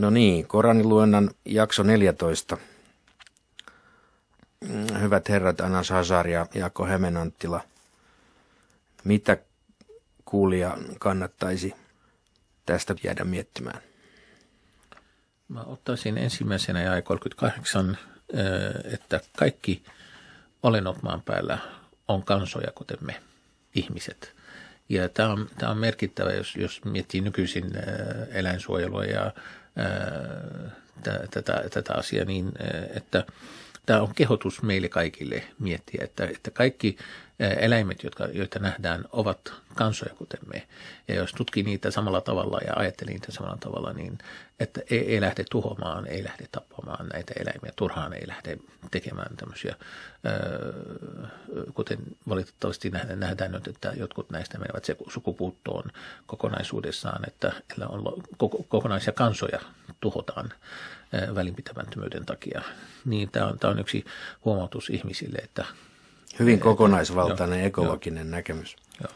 No niin, Koraniluennan jakso 14. Mm, hyvät herrat, Anna Sasar ja Jaakko Hemenanttila. Mitä kuulija kannattaisi tästä jäädä miettimään? Mä ottaisin ensimmäisenä ja 38, että kaikki olennot maan päällä on kansoja, kuten me ihmiset. Ja tämä on, tämä on merkittävä, jos, jos miettii nykyisin eläinsuojelua ja tätä, tätä asiaa niin, että tämä on kehotus meille kaikille miettiä, että, että kaikki eläimet, jotka, joita nähdään, ovat kansoja kuten me. Ja jos tutkii niitä samalla tavalla ja ajattelee niitä samalla tavalla, niin että ei, ei lähde tuhoamaan, ei lähde tappamaan suojaamaan näitä eläimiä. Turhaan ei lähde tekemään tämmöisiä, öö, kuten valitettavasti nähdään nyt, että jotkut näistä menevät sukupuuttoon kokonaisuudessaan, että on kokonaisia kansoja tuhotaan öö, välinpitämättömyyden takia. Niin tämä on, tämä on yksi huomautus ihmisille, että Hyvin kokonaisvaltainen joo, ekologinen joo. näkemys. Joo.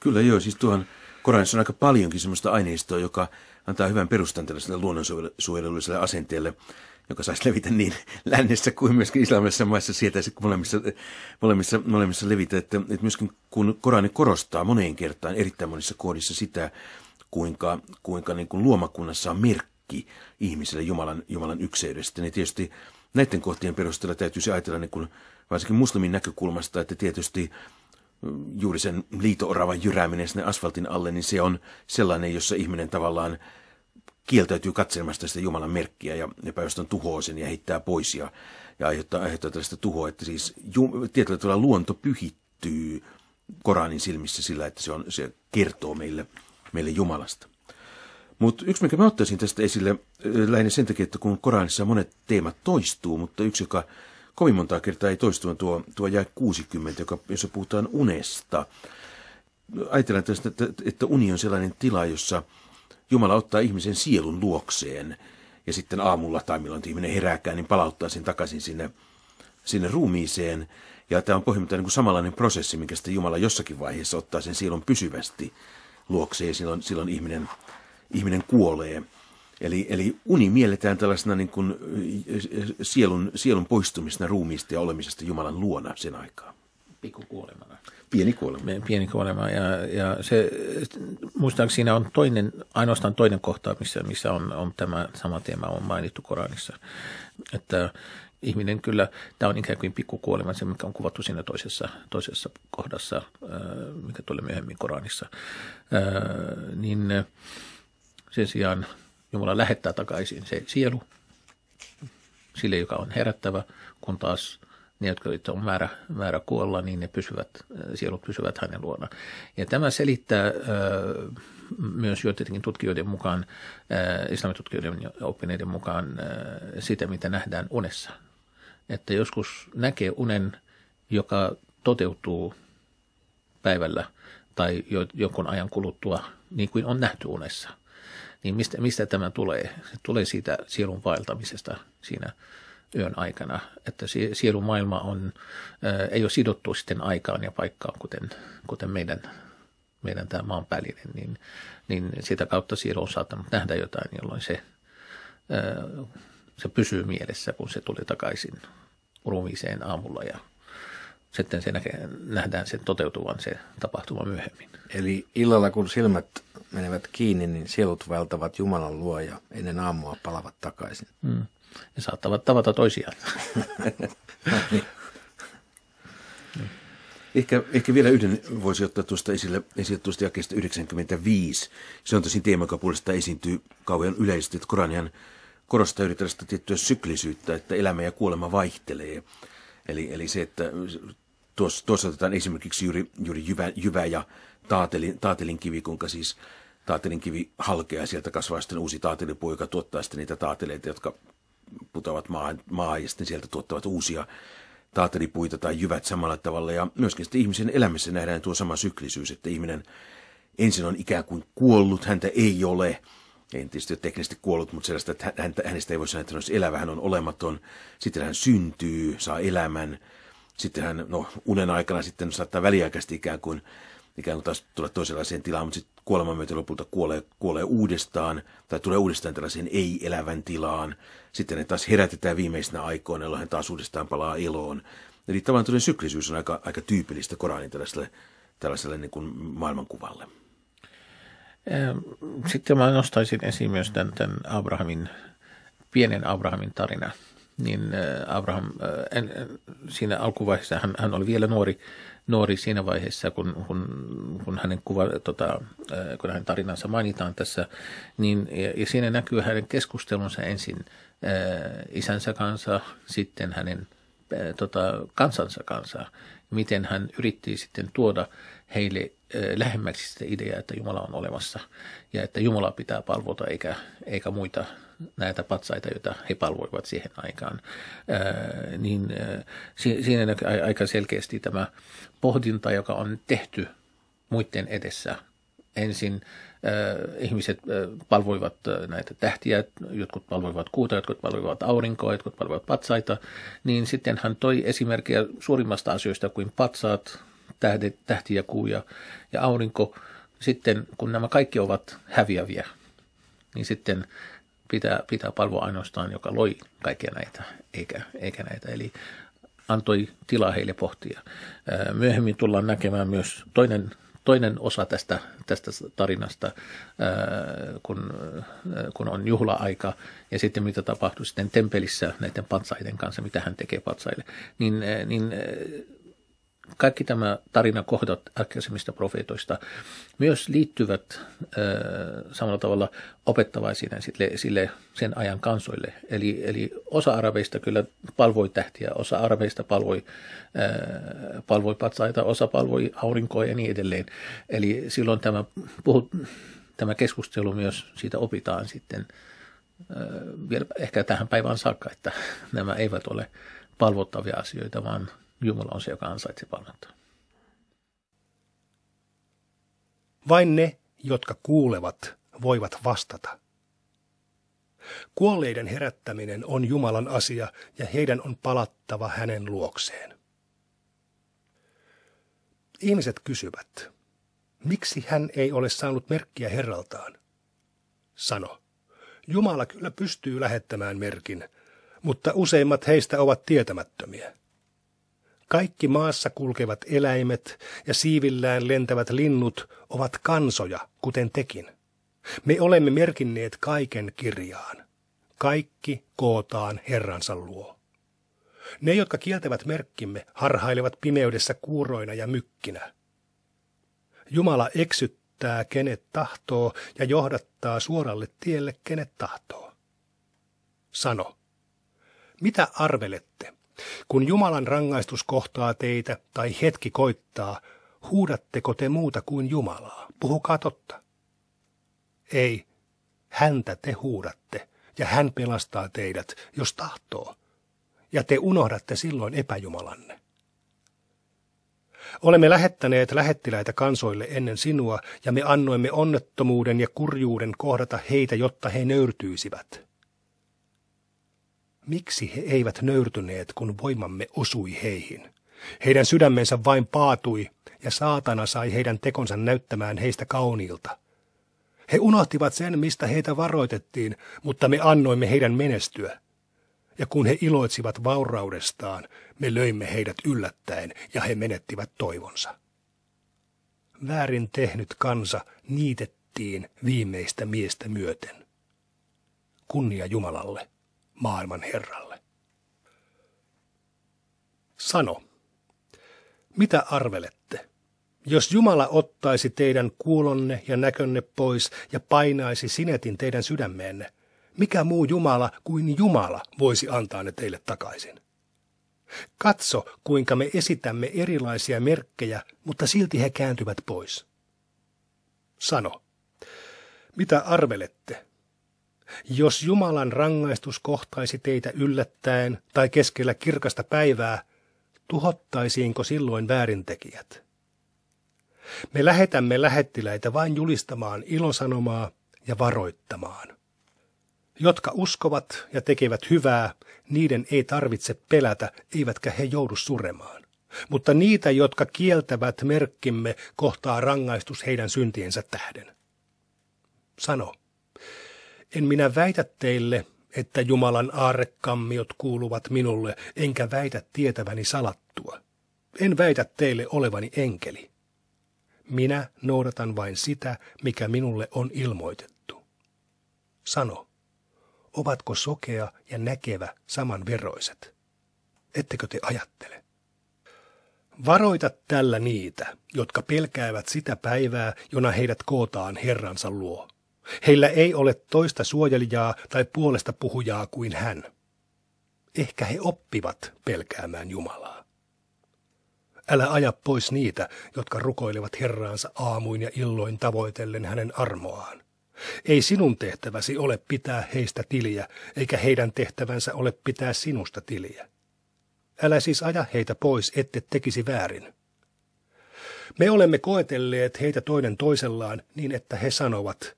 Kyllä joo, siis tuohon Koranissa on aika paljonkin sellaista aineistoa, joka antaa hyvän perustan tällaiselle luonnonsuojelulliselle asenteelle joka saisi levitä niin lännessä kuin myöskin islamissa maissa se molemmissa, molemmissa, molemmissa levitä. Että, että myöskin kun Korani korostaa moneen kertaan erittäin monissa kohdissa sitä, kuinka, kuinka niin kuin luomakunnassa on merkki ihmiselle Jumalan, Jumalan ykseydestä, niin tietysti näiden kohtien perusteella täytyisi ajatella niin kuin, varsinkin muslimin näkökulmasta, että tietysti juuri sen liito-oravan jyrääminen sinne asfaltin alle, niin se on sellainen, jossa ihminen tavallaan kieltäytyy katselemasta sitä Jumalan merkkiä ja epäjostaan tuhoa sen ja heittää pois ja, ja aiheuttaa, aiheuttaa tällaista tuhoa. Että siis jum, tietyllä tavalla luonto pyhittyy Koranin silmissä sillä, että se, on, se kertoo meille, meille Jumalasta. Mutta yksi, mikä mä ottaisin tästä esille, lähinnä sen takia, että kun Koranissa monet teemat toistuu, mutta yksi, joka kovin monta kertaa ei toistu, on tuo, tuo jää 60, joka, jossa puhutaan unesta. Ajatellaan tästä, että uni on sellainen tila, jossa – Jumala ottaa ihmisen sielun luokseen ja sitten aamulla tai milloin ihminen herääkään, niin palauttaa sen takaisin sinne, sinne ruumiiseen. Ja tämä on pohjimmiltaan niin samanlainen prosessi, minkä sitten Jumala jossakin vaiheessa ottaa sen sielun pysyvästi luokseen ja silloin, silloin ihminen, ihminen kuolee. Eli, eli uni mielletään tällaisena niin kuin sielun, sielun poistumisena ruumiista ja olemisesta Jumalan luona sen aikaa. kuolemana. Pieni kuolema. Pieni kuolema. Ja, ja se, muistaanko siinä on toinen, ainoastaan toinen kohta, missä, missä on, on tämä sama teema on mainittu Koranissa. Että ihminen kyllä, tämä on ikään kuin pikkukuolema, se mikä on kuvattu siinä toisessa, toisessa kohdassa, äh, mikä tulee myöhemmin Koranissa. Äh, niin äh, sen sijaan Jumala lähettää takaisin se sielu sille, joka on herättävä, kun taas ne, jotka nyt on määrä, määrä kuolla, niin ne pysyvät, äh, sielut pysyvät hänen luonaan. Ja tämä selittää äh, myös joidenkin tutkijoiden mukaan, äh, islamitutkijoiden ja oppineiden mukaan sitä, mitä nähdään unessa. Että joskus näkee unen, joka toteutuu päivällä tai jonkun ajan kuluttua, niin kuin on nähty unessa. Niin mistä, mistä tämä tulee? Se tulee siitä sielun vaeltamisesta siinä yön aikana, että sielumaailma on, ei ole sidottu sitten aikaan ja paikkaan, kuten, kuten meidän, meidän tämä maanpäällinen, niin, niin sitä kautta sielu on saattanut nähdä jotain, jolloin se, se pysyy mielessä, kun se tuli takaisin ruumiiseen aamulla ja sitten se näkee, nähdään sen toteutuvan se tapahtuma myöhemmin. Eli illalla kun silmät menevät kiinni, niin sielut vältävät Jumalan luo ja ennen aamua palavat takaisin. Mm ne saattavat tavata toisiaan. No niin. Ehkä, ehkä vielä yhden voisi ottaa tuosta esille, esille tuosta jakeesta 95. Se on tosin teema, joka puolesta esiintyy kauhean yleisesti, että Koranian korostaa juuri tiettyä syklisyyttä, että elämä ja kuolema vaihtelee. Eli, eli se, että tuossa, tuossa otetaan esimerkiksi juuri, juuri jyvä, jyvä ja taatelin, taatelin kivi, kuinka siis taatelin kivi halkeaa ja sieltä kasvaa sitten uusi taatelipoika, tuottaa sitten niitä taateleita, jotka putoavat maahan, maahan ja sitten sieltä tuottavat uusia taatelipuita tai jyvät samalla tavalla. Ja myöskin sitten ihmisen elämässä nähdään tuo sama syklisyys, että ihminen ensin on ikään kuin kuollut, häntä ei ole, ei tietysti ole teknisesti kuollut, mutta sellaista, että häntä, hänestä ei voi sanoa, että hän olisi elävä, hän on olematon. Sitten hän syntyy, saa elämän. Sitten hän, no unen aikana sitten saattaa väliaikaisesti ikään kuin, ikään kuin taas tulla toisenlaiseen tilaan, mutta sitten kuoleman myötä lopulta kuolee, kuolee uudestaan tai tulee uudestaan tällaiseen ei-elävän tilaan. Sitten ne taas herätetään viimeisinä aikoina, jolloin hän taas uudestaan palaa eloon. Eli tavallaan syklisyys on aika, aika tyypillistä Koranin tällaiselle, tällaiselle niin kuin maailmankuvalle. Sitten mä nostaisin esiin myös tämän, tämän Abrahamin, pienen Abrahamin tarina. Niin Abraham, siinä alkuvaiheessa hän, hän oli vielä nuori nuori siinä vaiheessa, kun, kun, kun, hänen, kuva, tota, äh, kun hänen tarinansa mainitaan tässä, niin, ja, ja siinä näkyy hänen keskustelunsa ensin ää, äh, isänsä kanssa, sitten hänen ää, äh, tota, kansansa kanssa, miten hän yritti sitten tuoda heille lähemmäksi sitä ideaa, että Jumala on olemassa ja että Jumala pitää palvota eikä, eikä muita näitä patsaita, joita he palvoivat siihen aikaan, öö, niin öö, siinä aika selkeästi tämä pohdinta, joka on tehty muiden edessä. Ensin öö, ihmiset palvoivat näitä tähtiä, jotkut palvoivat kuuta, jotkut palvoivat aurinkoa, jotkut palvoivat patsaita, niin sitten hän toi esimerkkiä suurimmasta asioista kuin patsaat, tähdet, kuuja ja aurinko. Sitten kun nämä kaikki ovat häviäviä, niin sitten pitää, pitää palvoa ainoastaan, joka loi kaikkia näitä, eikä, eikä näitä. Eli antoi tilaa heille pohtia. Myöhemmin tullaan näkemään myös toinen, toinen osa tästä, tästä tarinasta, kun, kun on juhla-aika ja sitten mitä tapahtuu sitten tempelissä näiden patsaiden kanssa, mitä hän tekee patsaille, niin, niin kaikki tämä tarinakohdat äkkäisemmistä profeetoista myös liittyvät ö, samalla tavalla opettavaisina sille, sille sen ajan kansoille. Eli, eli osa arabeista kyllä palvoi tähtiä, osa arabeista palvoi, ö, palvoi patsaita, osa palvoi aurinkoa ja niin edelleen. Eli silloin tämä, puhut, tämä keskustelu myös siitä opitaan sitten ö, vielä ehkä tähän päivään saakka, että nämä eivät ole palvottavia asioita, vaan Jumala on se, joka ansaitsee palvontaa. Vain ne, jotka kuulevat, voivat vastata. Kuolleiden herättäminen on Jumalan asia ja heidän on palattava hänen luokseen. Ihmiset kysyvät, miksi hän ei ole saanut merkkiä Herraltaan? Sano, Jumala kyllä pystyy lähettämään merkin, mutta useimmat heistä ovat tietämättömiä. Kaikki maassa kulkevat eläimet ja siivillään lentävät linnut ovat kansoja, kuten tekin. Me olemme merkinneet kaiken kirjaan. Kaikki kootaan Herransa luo. Ne, jotka kieltävät merkkimme, harhailevat pimeydessä kuuroina ja mykkinä. Jumala eksyttää, kenet tahtoo, ja johdattaa suoralle tielle, kenet tahtoo. Sano, mitä arvelette? Kun Jumalan rangaistus kohtaa teitä tai hetki koittaa, huudatteko te muuta kuin Jumalaa? Puhukaa totta. Ei, häntä te huudatte, ja hän pelastaa teidät, jos tahtoo. Ja te unohdatte silloin epäjumalanne. Olemme lähettäneet lähettiläitä kansoille ennen sinua, ja me annoimme onnettomuuden ja kurjuuden kohdata heitä, jotta he nöyrtyisivät. Miksi he eivät nöyrtyneet, kun voimamme osui heihin? Heidän sydämensä vain paatui, ja saatana sai heidän tekonsa näyttämään heistä kauniilta. He unohtivat sen, mistä heitä varoitettiin, mutta me annoimme heidän menestyä. Ja kun he iloitsivat vauraudestaan, me löimme heidät yllättäen, ja he menettivät toivonsa. Väärin tehnyt kansa niitettiin viimeistä miestä myöten. Kunnia Jumalalle maailman Herralle. Sano, mitä arvelette? Jos Jumala ottaisi teidän kuulonne ja näkönne pois ja painaisi sinetin teidän sydämeenne, mikä muu Jumala kuin Jumala voisi antaa ne teille takaisin? Katso, kuinka me esitämme erilaisia merkkejä, mutta silti he kääntyvät pois. Sano, mitä arvelette? Jos Jumalan rangaistus kohtaisi teitä yllättäen tai keskellä kirkasta päivää, tuhottaisiinko silloin väärintekijät? Me lähetämme lähettiläitä vain julistamaan ilosanomaa ja varoittamaan. Jotka uskovat ja tekevät hyvää, niiden ei tarvitse pelätä, eivätkä he joudu suremaan. Mutta niitä, jotka kieltävät merkkimme, kohtaa rangaistus heidän syntiensä tähden. Sano. En minä väitä teille, että Jumalan aarrekammiot kuuluvat minulle, enkä väitä tietäväni salattua. En väitä teille olevani enkeli. Minä noudatan vain sitä, mikä minulle on ilmoitettu. Sano, ovatko sokea ja näkevä samanveroiset? Ettekö te ajattele? Varoita tällä niitä, jotka pelkäävät sitä päivää, jona heidät kootaan Herransa luo Heillä ei ole toista suojelijaa tai puolesta puhujaa kuin hän. Ehkä he oppivat pelkäämään Jumalaa. Älä aja pois niitä, jotka rukoilevat Herraansa aamuin ja illoin tavoitellen hänen armoaan. Ei sinun tehtäväsi ole pitää heistä tiliä, eikä heidän tehtävänsä ole pitää sinusta tiliä. Älä siis aja heitä pois, ette tekisi väärin. Me olemme koetelleet heitä toinen toisellaan niin, että he sanovat,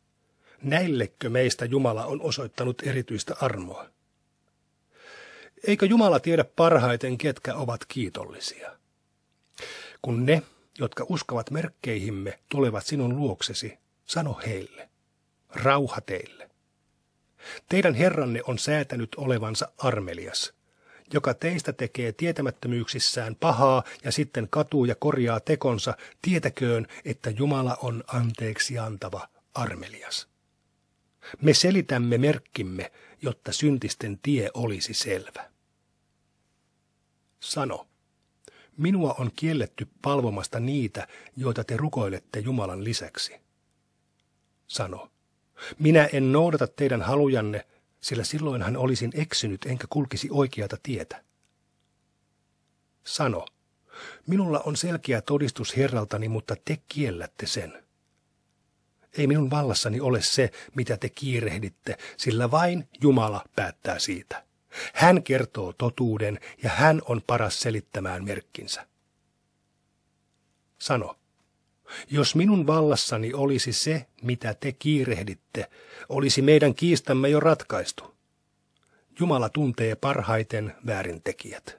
näillekö meistä Jumala on osoittanut erityistä armoa? Eikö Jumala tiedä parhaiten, ketkä ovat kiitollisia? Kun ne, jotka uskovat merkkeihimme, tulevat sinun luoksesi, sano heille, rauha teille. Teidän Herranne on säätänyt olevansa armelias, joka teistä tekee tietämättömyyksissään pahaa ja sitten katuu ja korjaa tekonsa, tietäköön, että Jumala on anteeksi antava armelias. Me selitämme merkkimme, jotta syntisten tie olisi selvä. Sano, minua on kielletty palvomasta niitä, joita te rukoilette Jumalan lisäksi. Sano, minä en noudata teidän halujanne, sillä silloinhan olisin eksynyt enkä kulkisi oikeata tietä. Sano, minulla on selkeä todistus Herraltani, mutta te kiellätte sen. Ei minun vallassani ole se, mitä te kiirehditte, sillä vain Jumala päättää siitä. Hän kertoo totuuden ja hän on paras selittämään merkkinsä. Sano, jos minun vallassani olisi se, mitä te kiirehditte, olisi meidän kiistamme jo ratkaistu. Jumala tuntee parhaiten väärintekijät.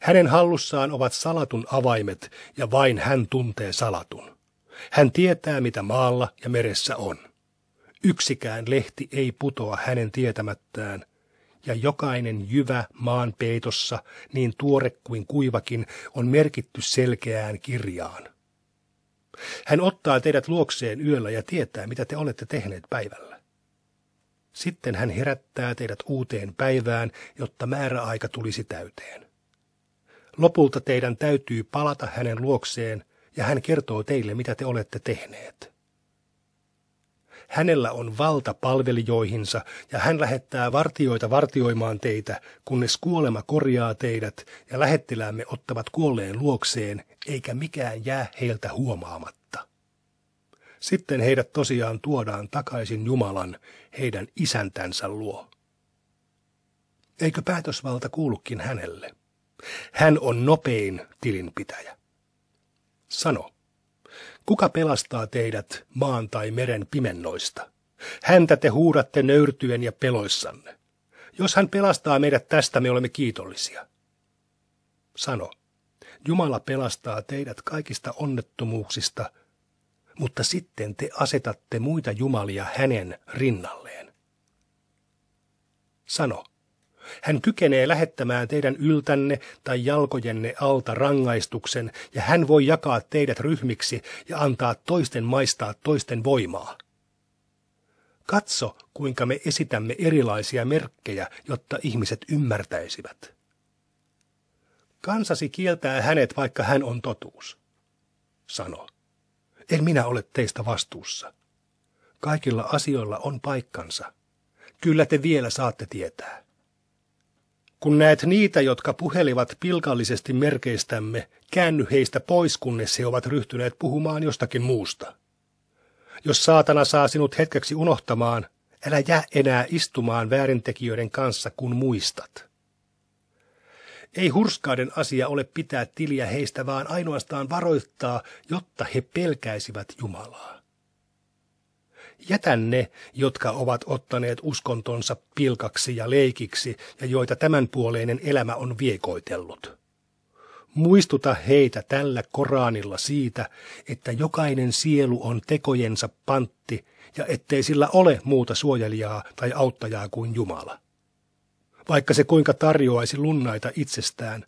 Hänen hallussaan ovat salatun avaimet ja vain hän tuntee salatun. Hän tietää, mitä maalla ja meressä on. Yksikään lehti ei putoa hänen tietämättään, ja jokainen jyvä maan peitossa, niin tuore kuin kuivakin, on merkitty selkeään kirjaan. Hän ottaa teidät luokseen yöllä ja tietää, mitä te olette tehneet päivällä. Sitten hän herättää teidät uuteen päivään, jotta määräaika tulisi täyteen. Lopulta teidän täytyy palata hänen luokseen – ja hän kertoo teille, mitä te olette tehneet. Hänellä on valta palvelijoihinsa, ja hän lähettää vartioita vartioimaan teitä, kunnes kuolema korjaa teidät, ja lähettiläämme ottavat kuolleen luokseen, eikä mikään jää heiltä huomaamatta. Sitten heidät tosiaan tuodaan takaisin Jumalan, heidän isäntänsä luo. Eikö päätösvalta kuulukin hänelle? Hän on nopein tilinpitäjä sano, kuka pelastaa teidät maan tai meren pimennoista? Häntä te huudatte nöyrtyen ja peloissanne. Jos hän pelastaa meidät tästä, me olemme kiitollisia. Sano, Jumala pelastaa teidät kaikista onnettomuuksista, mutta sitten te asetatte muita jumalia hänen rinnalleen. Sano, hän kykenee lähettämään teidän yltänne tai jalkojenne alta rangaistuksen, ja hän voi jakaa teidät ryhmiksi ja antaa toisten maistaa toisten voimaa. Katso, kuinka me esitämme erilaisia merkkejä, jotta ihmiset ymmärtäisivät. Kansasi kieltää hänet, vaikka hän on totuus. Sano, en minä ole teistä vastuussa. Kaikilla asioilla on paikkansa. Kyllä te vielä saatte tietää. Kun näet niitä, jotka puhelivat pilkallisesti merkeistämme, käänny heistä pois, kunnes he ovat ryhtyneet puhumaan jostakin muusta. Jos saatana saa sinut hetkeksi unohtamaan, älä jää enää istumaan väärintekijöiden kanssa, kun muistat. Ei hurskauden asia ole pitää tiliä heistä, vaan ainoastaan varoittaa, jotta he pelkäisivät Jumalaa jätän ne, jotka ovat ottaneet uskontonsa pilkaksi ja leikiksi ja joita tämänpuoleinen elämä on viekoitellut. Muistuta heitä tällä Koranilla siitä, että jokainen sielu on tekojensa pantti ja ettei sillä ole muuta suojelijaa tai auttajaa kuin Jumala. Vaikka se kuinka tarjoaisi lunnaita itsestään,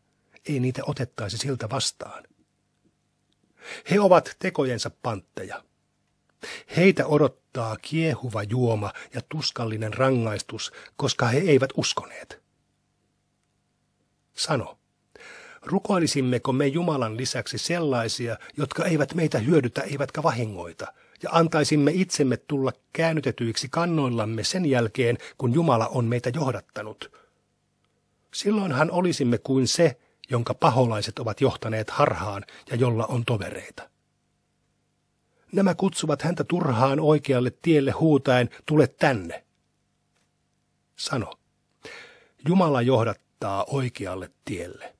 ei niitä otettaisi siltä vastaan. He ovat tekojensa pantteja. Heitä odottaa kiehuva juoma ja tuskallinen rangaistus, koska he eivät uskoneet. Sano, rukoilisimmeko me Jumalan lisäksi sellaisia, jotka eivät meitä hyödytä eivätkä vahingoita, ja antaisimme itsemme tulla käännytetyiksi kannoillamme sen jälkeen, kun Jumala on meitä johdattanut? Silloinhan olisimme kuin se, jonka paholaiset ovat johtaneet harhaan ja jolla on tovereita. Nämä kutsuvat häntä turhaan oikealle tielle huutaen, tule tänne. Sano, Jumala johdattaa oikealle tielle.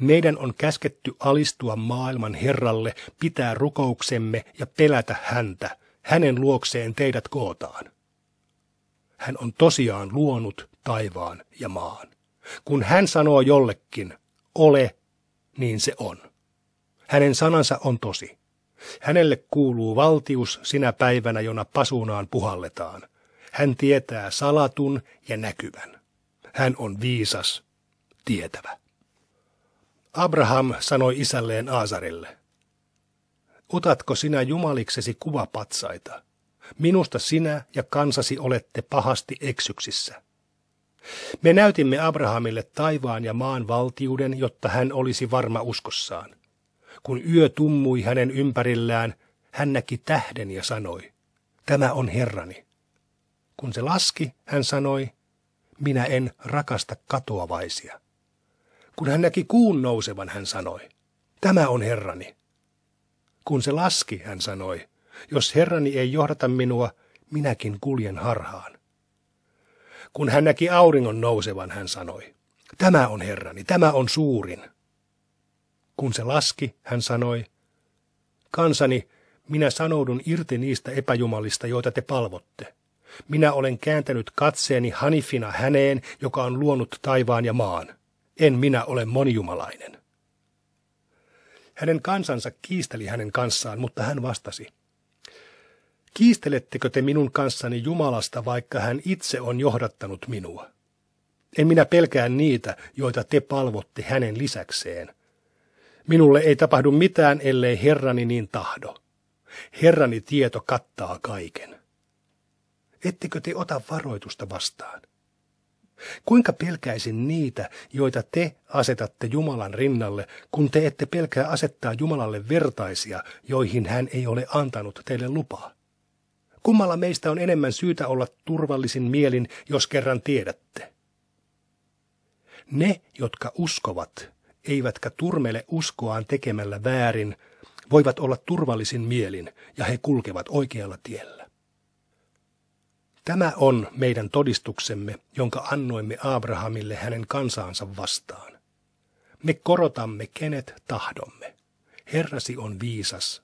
Meidän on käsketty alistua maailman Herralle, pitää rukouksemme ja pelätä häntä. Hänen luokseen teidät kootaan. Hän on tosiaan luonut taivaan ja maan. Kun hän sanoo jollekin, ole, niin se on. Hänen sanansa on tosi. Hänelle kuuluu valtius sinä päivänä, jona pasunaan puhalletaan. Hän tietää salatun ja näkyvän. Hän on viisas, tietävä. Abraham sanoi isälleen Aasarille, Otatko sinä jumaliksesi kuvapatsaita? Minusta sinä ja kansasi olette pahasti eksyksissä. Me näytimme Abrahamille taivaan ja maan valtiuden, jotta hän olisi varma uskossaan. Kun yö tummui hänen ympärillään, hän näki tähden ja sanoi, tämä on Herrani. Kun se laski, hän sanoi, minä en rakasta katoavaisia. Kun hän näki kuun nousevan, hän sanoi, tämä on Herrani. Kun se laski, hän sanoi, jos Herrani ei johdata minua, minäkin kuljen harhaan. Kun hän näki auringon nousevan, hän sanoi, tämä on Herrani, tämä on suurin. Kun se laski, hän sanoi, Kansani, minä sanoudun irti niistä epäjumalista, joita te palvotte. Minä olen kääntänyt katseeni Hanifina häneen, joka on luonut taivaan ja maan. En minä ole monijumalainen. Hänen kansansa kiisteli hänen kanssaan, mutta hän vastasi. Kiistelettekö te minun kanssani Jumalasta, vaikka hän itse on johdattanut minua? En minä pelkää niitä, joita te palvotte hänen lisäkseen – Minulle ei tapahdu mitään, ellei Herrani niin tahdo. Herrani tieto kattaa kaiken. Ettekö te ota varoitusta vastaan? Kuinka pelkäisin niitä, joita te asetatte Jumalan rinnalle, kun te ette pelkää asettaa Jumalalle vertaisia, joihin hän ei ole antanut teille lupaa? Kummalla meistä on enemmän syytä olla turvallisin mielin, jos kerran tiedätte? Ne, jotka uskovat, eivätkä turmele uskoaan tekemällä väärin, voivat olla turvallisin mielin ja he kulkevat oikealla tiellä. Tämä on meidän todistuksemme, jonka annoimme Abrahamille hänen kansaansa vastaan. Me korotamme kenet tahdomme. Herrasi on viisas,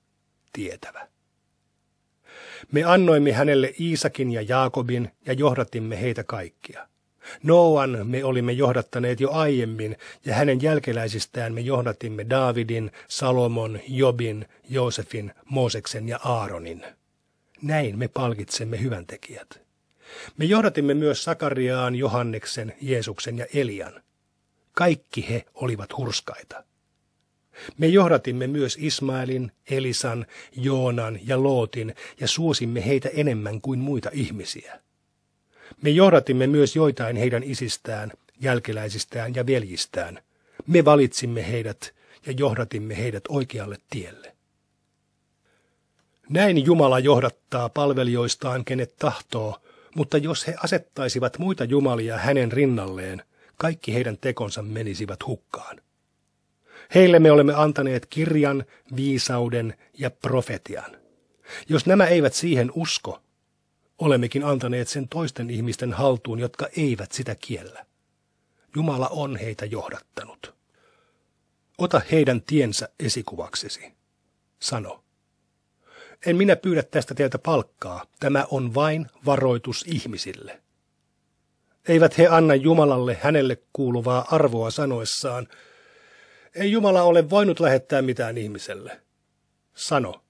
tietävä. Me annoimme hänelle Iisakin ja Jaakobin ja johdatimme heitä kaikkia. Noan me olimme johdattaneet jo aiemmin, ja hänen jälkeläisistään me johdatimme Daavidin, Salomon, Jobin, Joosefin, Mooseksen ja Aaronin. Näin me palkitsemme hyväntekijät. Me johdatimme myös Sakariaan, Johanneksen, Jeesuksen ja Elian. Kaikki he olivat hurskaita. Me johdatimme myös Ismaelin, Elisan, Joonan ja Lootin ja suosimme heitä enemmän kuin muita ihmisiä. Me johdatimme myös joitain heidän isistään, jälkeläisistään ja veljistään. Me valitsimme heidät ja johdatimme heidät oikealle tielle. Näin Jumala johdattaa palvelijoistaan, kenet tahtoo, mutta jos he asettaisivat muita jumalia hänen rinnalleen, kaikki heidän tekonsa menisivät hukkaan. Heille me olemme antaneet kirjan, viisauden ja profetian. Jos nämä eivät siihen usko, olemmekin antaneet sen toisten ihmisten haltuun, jotka eivät sitä kiellä. Jumala on heitä johdattanut. Ota heidän tiensä esikuvaksesi, sano. En minä pyydä tästä teiltä palkkaa, tämä on vain varoitus ihmisille. Eivät he anna Jumalalle hänelle kuuluvaa arvoa sanoessaan, ei Jumala ole voinut lähettää mitään ihmiselle. Sano,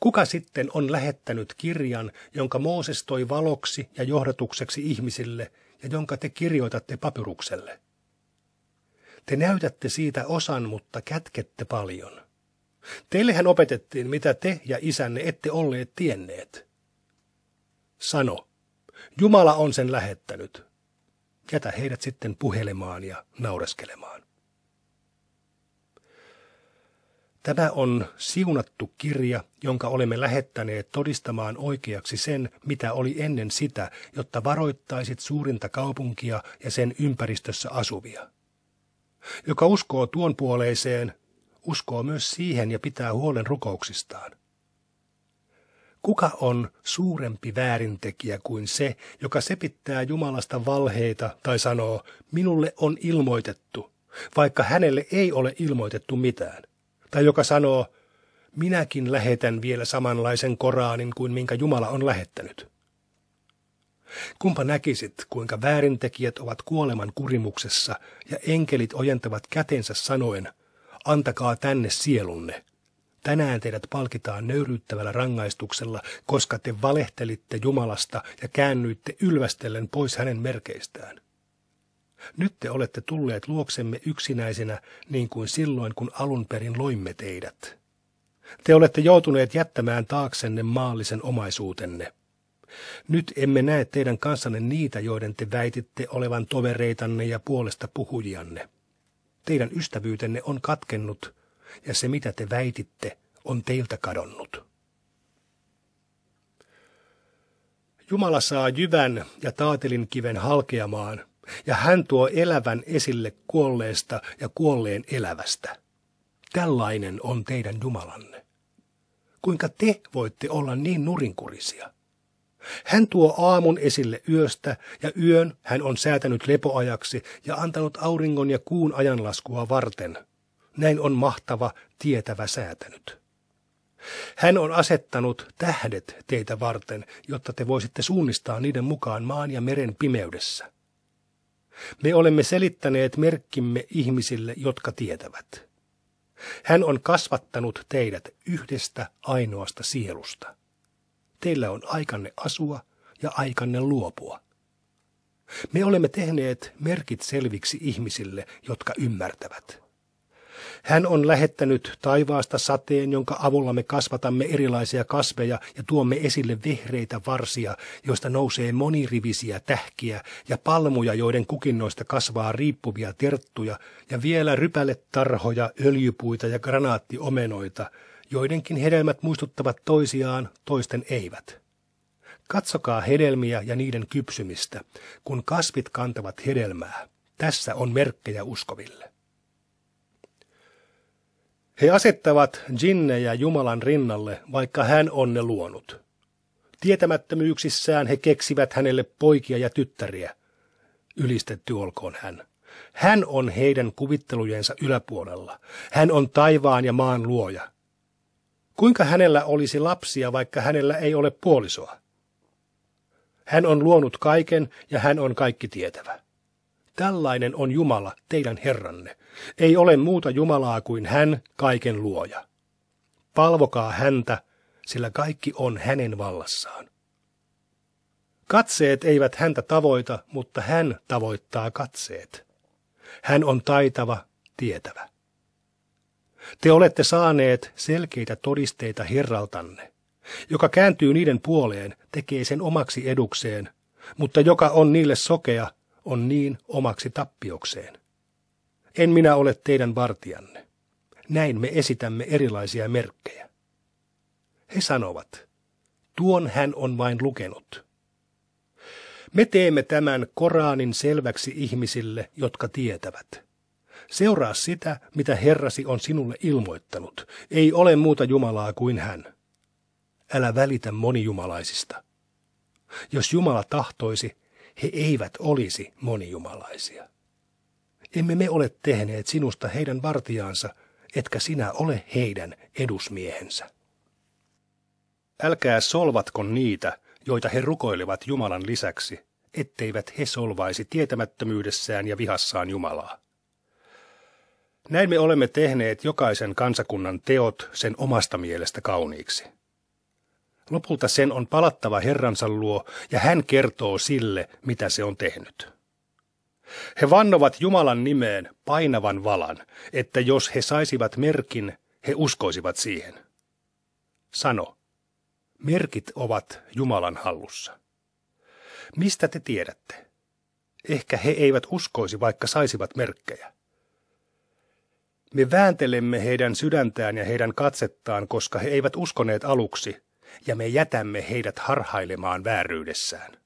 Kuka sitten on lähettänyt kirjan, jonka Mooses toi valoksi ja johdatukseksi ihmisille ja jonka te kirjoitatte papyrukselle? Te näytätte siitä osan, mutta kätkette paljon. Teillehän opetettiin, mitä te ja isänne ette olleet tienneet. Sano, Jumala on sen lähettänyt. Jätä heidät sitten puhelemaan ja naureskelemaan. Tämä on siunattu kirja, jonka olemme lähettäneet todistamaan oikeaksi sen, mitä oli ennen sitä, jotta varoittaisit suurinta kaupunkia ja sen ympäristössä asuvia. Joka uskoo tuon puoleiseen, uskoo myös siihen ja pitää huolen rukouksistaan. Kuka on suurempi väärintekijä kuin se, joka sepittää Jumalasta valheita tai sanoo, minulle on ilmoitettu, vaikka hänelle ei ole ilmoitettu mitään – tai joka sanoo, minäkin lähetän vielä samanlaisen Koraanin kuin minkä Jumala on lähettänyt. Kumpa näkisit, kuinka väärintekijät ovat kuoleman kurimuksessa ja enkelit ojentavat kätensä sanoen, antakaa tänne sielunne. Tänään teidät palkitaan nöyryyttävällä rangaistuksella, koska te valehtelitte Jumalasta ja käännyitte ylvästellen pois hänen merkeistään. Nyt te olette tulleet luoksemme yksinäisinä niin kuin silloin, kun alun perin loimme teidät. Te olette joutuneet jättämään taaksenne maallisen omaisuutenne. Nyt emme näe teidän kanssanne niitä, joiden te väititte olevan tovereitanne ja puolesta puhujianne. Teidän ystävyytenne on katkennut, ja se mitä te väititte on teiltä kadonnut. Jumala saa jyvän ja taatelin kiven halkeamaan – ja hän tuo elävän esille kuolleesta ja kuolleen elävästä. Tällainen on teidän Jumalanne. Kuinka te voitte olla niin nurinkurisia? Hän tuo aamun esille yöstä, ja yön hän on säätänyt lepoajaksi ja antanut auringon ja kuun ajanlaskua varten. Näin on mahtava, tietävä säätänyt. Hän on asettanut tähdet teitä varten, jotta te voisitte suunnistaa niiden mukaan maan ja meren pimeydessä. Me olemme selittäneet merkkimme ihmisille, jotka tietävät. Hän on kasvattanut teidät yhdestä ainoasta sielusta. Teillä on aikanne asua ja aikanne luopua. Me olemme tehneet merkit selviksi ihmisille, jotka ymmärtävät. Hän on lähettänyt taivaasta sateen, jonka avulla me kasvatamme erilaisia kasveja ja tuomme esille vihreitä varsia, joista nousee monirivisiä tähkiä ja palmuja, joiden kukinnoista kasvaa riippuvia terttuja ja vielä rypäletarhoja, öljypuita ja granaattiomenoita. Joidenkin hedelmät muistuttavat toisiaan, toisten eivät. Katsokaa hedelmiä ja niiden kypsymistä, kun kasvit kantavat hedelmää. Tässä on merkkejä uskoville. He asettavat jinnejä Jumalan rinnalle, vaikka hän on ne luonut. Tietämättömyyksissään he keksivät hänelle poikia ja tyttäriä. Ylistetty olkoon hän. Hän on heidän kuvittelujensa yläpuolella. Hän on taivaan ja maan luoja. Kuinka hänellä olisi lapsia, vaikka hänellä ei ole puolisoa? Hän on luonut kaiken ja hän on kaikki tietävä. Tällainen on Jumala, teidän Herranne, ei ole muuta Jumalaa kuin hän, kaiken luoja. Palvokaa häntä, sillä kaikki on hänen vallassaan. Katseet eivät häntä tavoita, mutta hän tavoittaa katseet. Hän on taitava, tietävä. Te olette saaneet selkeitä todisteita Herraltanne. Joka kääntyy niiden puoleen, tekee sen omaksi edukseen, mutta joka on niille sokea, on niin omaksi tappiokseen. En minä ole teidän vartijanne. Näin me esitämme erilaisia merkkejä. He sanovat, tuon hän on vain lukenut. Me teemme tämän Koranin selväksi ihmisille, jotka tietävät. Seuraa sitä, mitä Herrasi on sinulle ilmoittanut. Ei ole muuta Jumalaa kuin hän. Älä välitä monijumalaisista. Jos Jumala tahtoisi, he eivät olisi monijumalaisia. Emme me ole tehneet sinusta heidän vartijaansa, etkä sinä ole heidän edusmiehensä. Älkää solvatko niitä, joita he rukoilevat Jumalan lisäksi, etteivät he solvaisi tietämättömyydessään ja vihassaan Jumalaa. Näin me olemme tehneet jokaisen kansakunnan teot sen omasta mielestä kauniiksi. Lopulta sen on palattava Herransa luo, ja hän kertoo sille, mitä se on tehnyt. He vannovat Jumalan nimeen painavan valan, että jos he saisivat merkin, he uskoisivat siihen. Sano, merkit ovat Jumalan hallussa. Mistä te tiedätte? Ehkä he eivät uskoisi, vaikka saisivat merkkejä. Me vääntelemme heidän sydäntään ja heidän katsettaan, koska he eivät uskoneet aluksi, ja me jätämme heidät harhailemaan vääryydessään.